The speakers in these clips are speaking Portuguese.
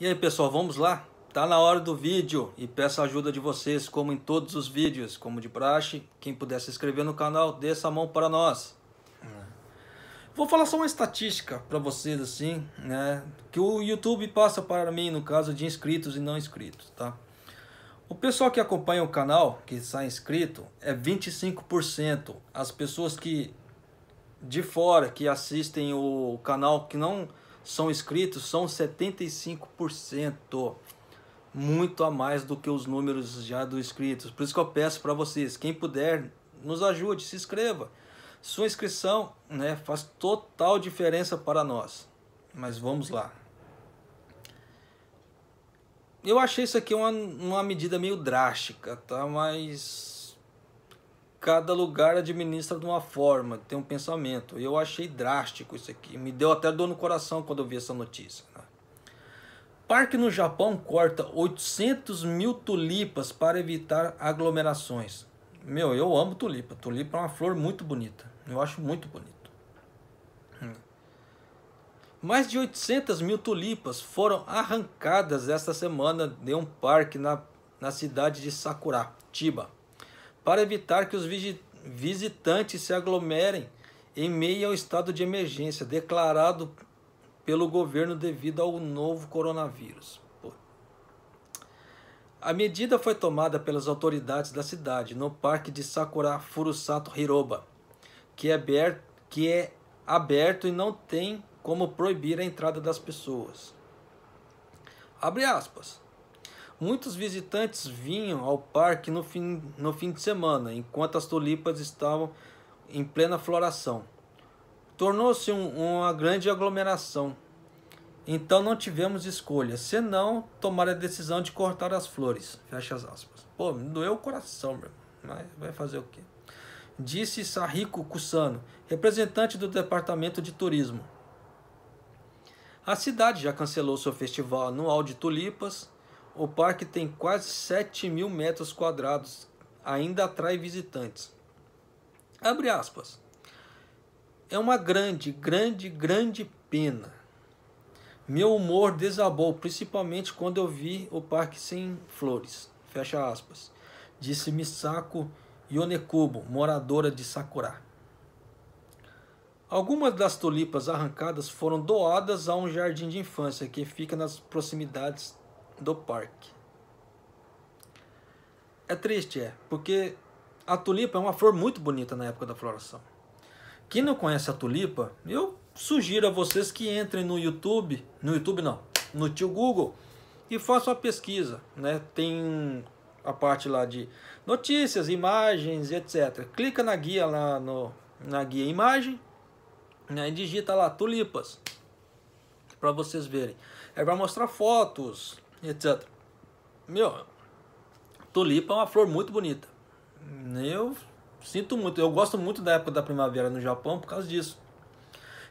E aí pessoal, vamos lá? Tá na hora do vídeo e peço a ajuda de vocês, como em todos os vídeos, como de praxe. Quem puder se inscrever no canal, dê essa mão para nós. Vou falar só uma estatística para vocês assim, né? Que o YouTube passa para mim no caso de inscritos e não inscritos, tá? O pessoal que acompanha o canal, que está inscrito, é 25%. As pessoas que de fora que assistem o canal que não são inscritos são 75%. Muito a mais do que os números já dos inscritos. Por isso que eu peço para vocês, quem puder, nos ajude, se inscreva. Sua inscrição né, faz total diferença para nós. Mas vamos lá. Eu achei isso aqui uma, uma medida meio drástica, tá? Mas cada lugar administra de uma forma, tem um pensamento. eu achei drástico isso aqui. Me deu até dor no coração quando eu vi essa notícia. Né? Parque no Japão corta 800 mil tulipas para evitar aglomerações. Meu, eu amo tulipa. Tulipa é uma flor muito bonita. Eu acho muito bonito. Hum. Mais de 800 mil tulipas foram arrancadas esta semana de um parque na, na cidade de Sakura, Chiba para evitar que os visitantes se aglomerem em meio ao estado de emergência declarado pelo governo devido ao novo coronavírus. A medida foi tomada pelas autoridades da cidade no parque de Sakura Furusato Hiroba, que é aberto, que é aberto e não tem como proibir a entrada das pessoas. Abre aspas. Muitos visitantes vinham ao parque no fim, no fim de semana, enquanto as tulipas estavam em plena floração. Tornou-se um, uma grande aglomeração. Então não tivemos escolha, senão tomar a decisão de cortar as flores. Fecha as aspas. Pô, me doeu o coração, meu. Mas vai fazer o quê? Disse Sarrico Cusano representante do Departamento de Turismo. A cidade já cancelou seu festival anual de tulipas o parque tem quase 7 mil metros quadrados, ainda atrai visitantes. Abre aspas. É uma grande, grande, grande pena. Meu humor desabou, principalmente quando eu vi o parque sem flores. Fecha aspas. Disse Misako Yonekubo, moradora de Sakura. Algumas das tulipas arrancadas foram doadas a um jardim de infância que fica nas proximidades do parque. É triste, é, porque a tulipa é uma flor muito bonita na época da floração. Quem não conhece a tulipa, eu sugiro a vocês que entrem no YouTube, no YouTube não, no tio Google, e façam a pesquisa, né? Tem a parte lá de notícias, imagens, etc. Clica na guia lá no, na guia imagem, né? E digita lá tulipas para vocês verem. É Aí vai mostrar fotos, etc. Meu, tulipa é uma flor muito bonita. Eu sinto muito, eu gosto muito da época da primavera no Japão por causa disso.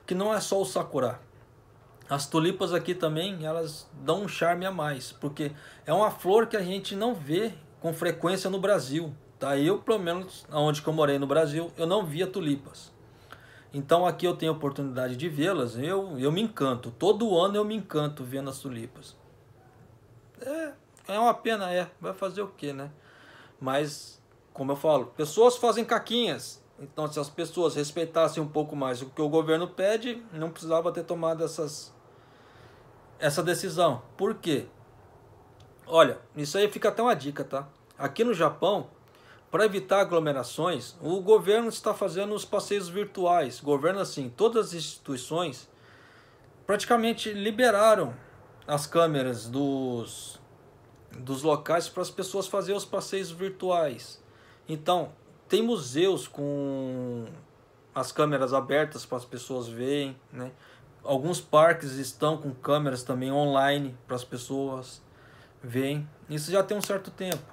Que não é só o sakura. As tulipas aqui também, elas dão um charme a mais, porque é uma flor que a gente não vê com frequência no Brasil. Tá? Eu, pelo menos, onde eu morei no Brasil, eu não via tulipas. Então aqui eu tenho a oportunidade de vê-las, eu, eu me encanto. Todo ano eu me encanto vendo as tulipas. É, é uma pena, é. Vai fazer o quê, né? Mas, como eu falo, pessoas fazem caquinhas. Então, se as pessoas respeitassem um pouco mais o que o governo pede, não precisava ter tomado essas, essa decisão. Por quê? Olha, isso aí fica até uma dica, tá? Aqui no Japão, para evitar aglomerações, o governo está fazendo os passeios virtuais. O governo, assim, todas as instituições praticamente liberaram as câmeras dos, dos locais para as pessoas fazerem os passeios virtuais. Então, tem museus com as câmeras abertas para as pessoas verem, né? Alguns parques estão com câmeras também online para as pessoas verem. Isso já tem um certo tempo,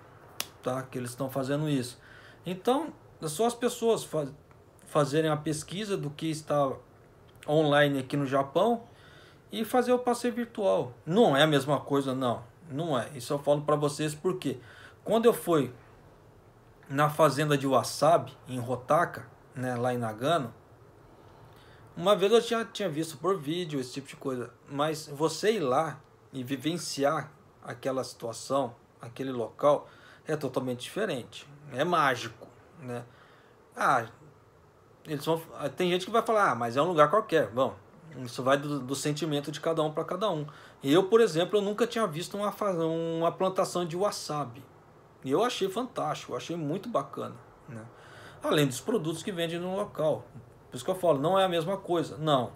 tá? Que eles estão fazendo isso. Então, é só as pessoas faz, fazerem a pesquisa do que está online aqui no Japão e fazer o passeio virtual. Não é a mesma coisa, não. Não é. Isso eu falo para vocês porque quando eu fui na fazenda de Wasabi, em Rotaka, né, lá em Nagano, uma vez eu já tinha visto por vídeo esse tipo de coisa, mas você ir lá e vivenciar aquela situação, aquele local, é totalmente diferente. É mágico, né? Ah, eles vão, tem gente que vai falar, ah, mas é um lugar qualquer. Bom, isso vai do, do sentimento de cada um para cada um. Eu, por exemplo, eu nunca tinha visto uma, uma plantação de wasabi. E eu achei fantástico, achei muito bacana. Né? Além dos produtos que vendem no local. Por isso que eu falo, não é a mesma coisa. Não.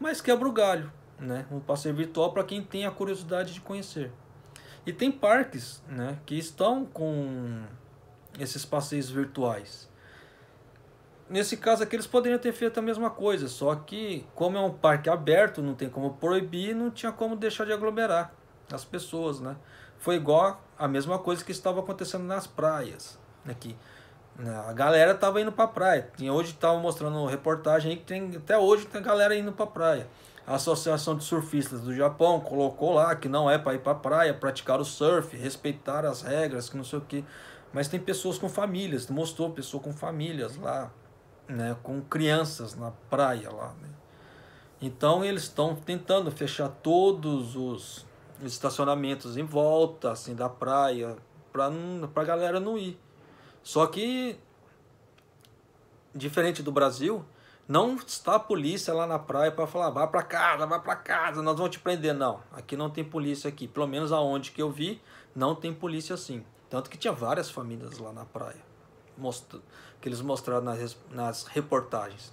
Mas quebra o galho. Né? Um passeio virtual para quem tem a curiosidade de conhecer. E tem parques né, que estão com esses passeios virtuais nesse caso aqui eles poderiam ter feito a mesma coisa, só que como é um parque aberto, não tem como proibir, não tinha como deixar de aglomerar as pessoas, né? Foi igual a mesma coisa que estava acontecendo nas praias aqui. Né? Né, a galera estava indo para praia. Tinha hoje estava mostrando reportagem aí que tem até hoje tem galera indo para praia. A Associação de Surfistas do Japão colocou lá que não é para ir para praia, praticar o surf, respeitar as regras, que não sei o que. Mas tem pessoas com famílias, mostrou pessoa com famílias lá né, com crianças na praia lá. Né? Então eles estão tentando fechar todos os estacionamentos em volta assim da praia para para galera não ir. Só que diferente do Brasil, não está a polícia lá na praia para falar vai para casa, vai para casa, nós vamos te prender não. Aqui não tem polícia aqui, pelo menos aonde que eu vi, não tem polícia assim. Tanto que tinha várias famílias lá na praia que eles mostraram nas, nas reportagens.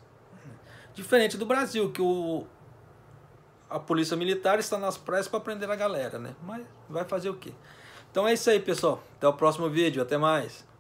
Diferente do Brasil, que o, a polícia militar está nas praias para prender a galera, né? Mas vai fazer o quê? Então é isso aí, pessoal. Até o próximo vídeo. Até mais.